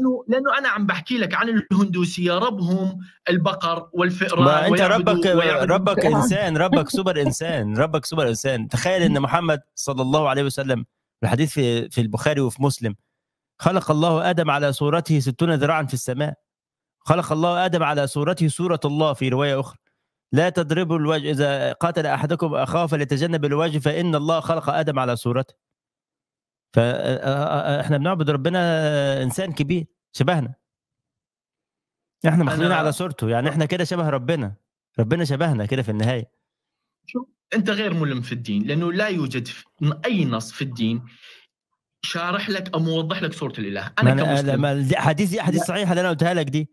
لانه لانه انا عم بحكي لك عن الهندوسيه ربهم البقر والفئران ما انت ربك ربك انسان ربك سوبر انسان ربك سوبر انسان تخيل ان محمد صلى الله عليه وسلم الحديث في في البخاري وفي مسلم خلق الله ادم على صورته ستون ذراعا في السماء خلق الله ادم على صورته صوره الله في روايه اخرى لا تضربوا الوجه اذا قاتل احدكم اخاه فليتجنب الوجه فان الله خلق ادم على صورته فاحنا آه، آه، آه، بنعبد ربنا انسان كبير شبهنا احنا مخلوقين على صورته يعني احنا كده شبه ربنا ربنا شبهنا كده في النهايه شوف انت غير ملم في الدين لانه لا يوجد اي نص في الدين شارح لك او موضح لك صوره الاله انا ما كمسلم ما دي دي احاديث صحيحه اللي انا قلتها لك دي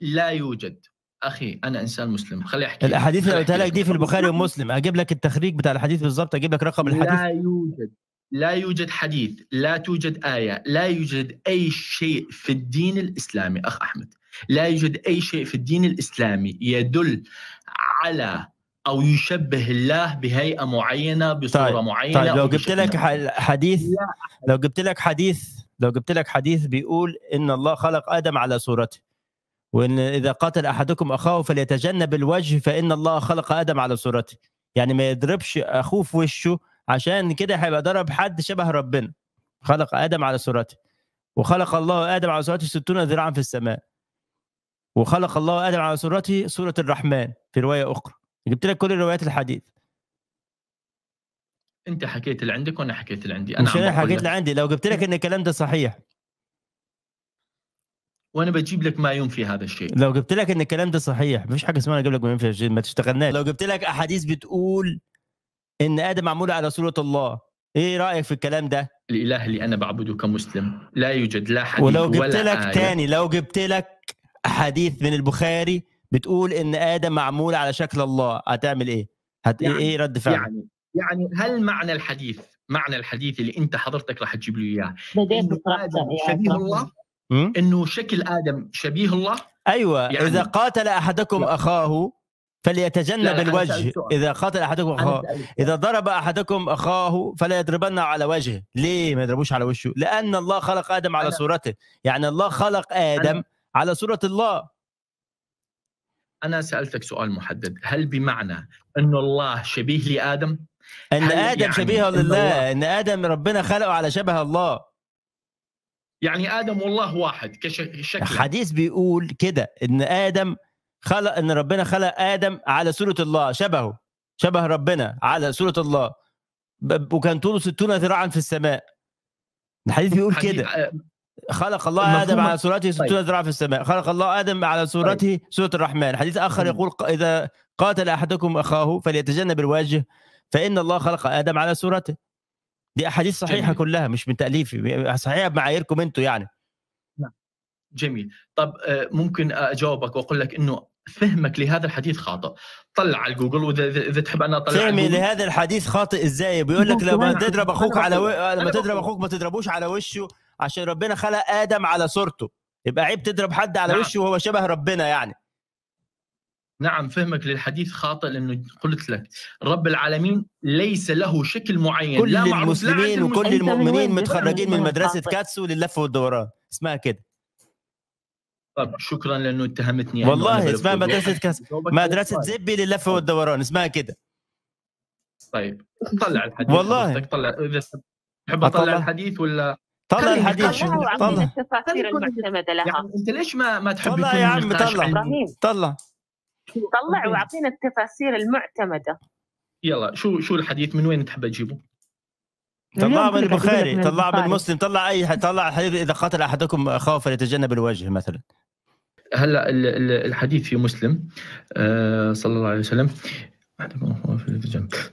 لا يوجد اخي انا انسان مسلم خلي احكي الاحاديث اللي قلتها لك دي في البخاري ومسلم اجيب لك التخريج بتاع الحديث بالظبط اجيب لك رقم الحديث لا يوجد لا يوجد حديث لا توجد آية لا يوجد أي شيء في الدين الإسلامي أخ أحمد لا يوجد أي شيء في الدين الإسلامي يدل على أو يشبه الله بهيئة معينة بصورة طيب. طيب، معينة طيب. لو جبت لك حديث لو جبت لك حديث لو جبت لك حديث بيقول إن الله خلق آدم على صورته وإن إذا قاتل أحدكم أخاه فليتجنب الوجه فإن الله خلق آدم على صورته يعني ما يضربش أخوه في وشه عشان كده هيبقى ضرب حد شبه ربنا خلق ادم على صورته وخلق الله ادم على صورته 60 ذراعا في السماء وخلق الله ادم على صورته صوره الرحمن في روايه اخرى جبت لك كل الروايات الحديث انت حكيت اللي عندك وانا حكيت اللي عندي انا مش حكيت اللي عندي لو جبت لك ان الكلام ده صحيح وانا بجيب لك ما ينفي هذا الشيء لو جبت لك ان الكلام ده صحيح مفيش حاجه اسمها اجيب لك ما ينفي الشيء ما تشتغلناش لو جبت لك احاديث بتقول ان ادم معمول على صوره الله ايه رايك في الكلام ده الاله اللي انا بعبده كمسلم لا يوجد لا حديث ولو جبت ولا لك آية. تاني لو جبت لك حديث من البخاري بتقول ان ادم معمول على شكل الله هتعمل ايه هت... إيه يعني ايه رد فعل يعني يعني هل معنى الحديث معنى الحديث اللي انت حضرتك راح تجيب لي اياه انه ادم شبيه الله انه شكل ادم شبيه الله ايوه يعني اذا قاتل احدكم اخاه فليتجنب الوجه إذا قتل أحدكم أخاه إذا ضرب أحدكم أخاه فلا يضربن على وجهه ليه ما يضربوش على وشه لأن الله خلق آدم على صورته يعني الله خلق آدم على صورة الله أنا سألتك سؤال محدد هل بمعنى أنه الله شبيه لآدم؟ أن آدم يعني شبيه لله الله. إن آدم ربنا خلقه على شبه الله يعني ادم والله واحد كشكل الحديث بيقول كده ان ادم خلق ان ربنا خلق ادم على صوره الله شبهه شبه ربنا على صوره الله وكان طوله 60 ذراعا في السماء الحديث بيقول كده آه، خلق الله ادم على صورته 60 طيب. ذراعا في السماء خلق الله ادم على صورته سوره طيب. الرحمن حديث اخر يقول اذا قاتل احدكم اخاه فليتجنب الواجه فان الله خلق ادم على صورته دي احاديث صحيحه جميل. كلها مش من تاليفي صحيحه بمعاييركم انتوا يعني نعم. جميل طب آه، ممكن اجاوبك واقول لك انه فهمك لهذا الحديث خاطئ طلع على جوجل واذا اذا تحب انا اطلع فهمي لهذا الحديث خاطئ ازاي بيقول لك لما تضرب اخوك على و... لما تضرب اخوك ما تضربوش على وشه عشان ربنا خلق ادم على صورته يبقى عيب تضرب حد على نعم. وشه وهو شبه ربنا يعني نعم فهمك للحديث خاطئ لانه قلت لك رب العالمين ليس له شكل معين كل لا المسلمين وكل المؤمنين متخرجين من مدرسه كاتسو للف والدوران اسمها كده طب شكرا لانه اتهمتني يعني والله اسمها مدرسه كاس مدرسه زبي للفه طيب. والدوران اسمها كده طيب طلع الحديث والله طلع اذا تحب اطلع الحديث ولا طلع الحديث طلع طلع التفاسير المعتمده لها يعني انت ليش ما ما تحب طلع يا عم طلع ابراهيم طلع طلع واعطينا التفاسير المعتمده يلا شو شو الحديث من وين تحب تجيبه؟ طلع من البخاري طلع من مسلم طلع اي طلع حديث اذا قتل احدكم خوفا يتجنب الوجه مثلا هلا الحديث في مسلم آه، صلى الله عليه وسلم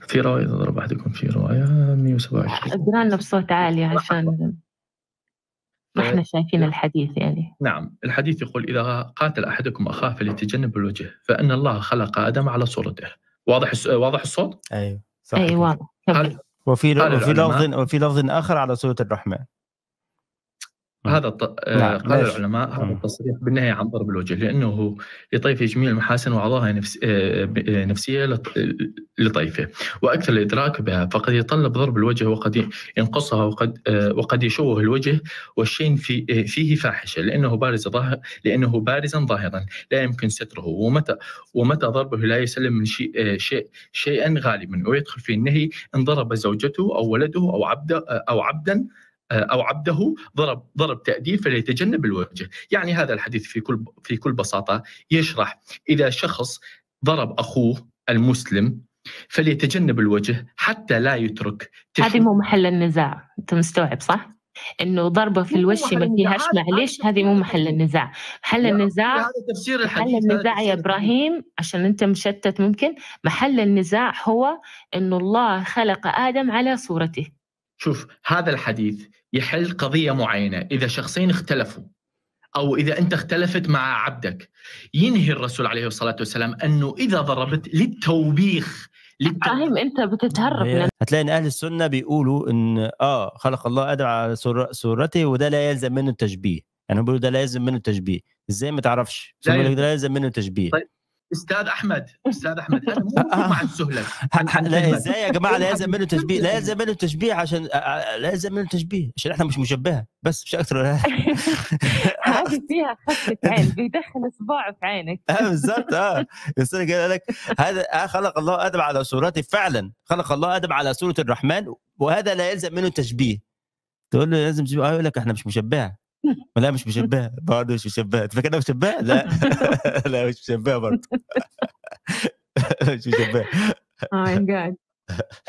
في روايه ضرب احدكم في روايه 127 أدرانا بصوت عالي عشان ما طيب. احنا شايفين الحديث يعني نعم الحديث يقول إذا قاتل أحدكم أخاه فليتجنب الوجه فإن الله خلق آدم على صورته واضح واضح الصوت؟ أيوه صح أيوه واضح وفي وفي لفظ وفي لفظ آخر على سورة الرحمن نعم. هذا الط... آه، نعم، قال العلماء هذا نعم. التصريح بالنهي عن ضرب الوجه لانه لطيفه جميع المحاسن واعضائها نفس... آه، آه، نفسيه لط... لطيفه واكثر الادراك بها فقد يتطلب ضرب الوجه وقد ينقصها وقد وقد يشوه الوجه والشيء في... فيه فاحشه لانه بارز ظاهر لانه بارزا ظاهرا لا يمكن ستره ومتى ومتى ضربه لا يسلم من شيء شيء شيئا غالبا ويدخل في النهي ان ضرب زوجته او ولده او عبد او عبدا آه، او عبده ضرب ضرب تاديب فليتجنب الوجه، يعني هذا الحديث في كل في كل بساطه يشرح اذا شخص ضرب اخوه المسلم فليتجنب الوجه حتى لا يترك هذه مو محل النزاع انت مستوعب صح؟ انه ضربه في الوش ما فيهاش معليش هذه مو محل النزاع محل النزاع هذا تفسير الحديث محل النزاع يا ابراهيم عشان انت مشتت ممكن محل النزاع هو انه الله خلق ادم على صورته شوف هذا الحديث يحل قضية معينة إذا شخصين اختلفوا أو إذا أنت اختلفت مع عبدك ينهي الرسول عليه الصلاة والسلام أنه إذا ضربت للتوبيخ فاهم انت بتتهرب هتلاقي أن اهل السنه بيقولوا ان اه خلق الله ادم على سورته وده لا يلزم منه التشبيه يعني بيقولوا ده لا يلزم منه التشبيه ازاي ما تعرفش لا يلزم منه التشبيه طيب. استاذ احمد استاذ احمد انا مو مع السهله لا ازاي يا جماعه لا يلزم منه تشبيه لا يلزم منه تشبيه عشان لا يلزم منه تشبيه عشان احنا مش مشبهه بس مش اكثر ولا هذه فيها خفه عين بيدخل اصبعه في عينك اه بالظبط اه بس قال لك هذا آه، خلق الله ادم على صورته فعلا خلق الله ادم على صوره الرحمن وهذا لا يلزم منه تشبيه تقول له لازم تشبيه آه، يقول لك احنا مش مشبهه لا مش مشبه برضه مش مشبه انت فاكر مشبه؟ لا لا مش مشبه برضه مش مشبهه ماي جاد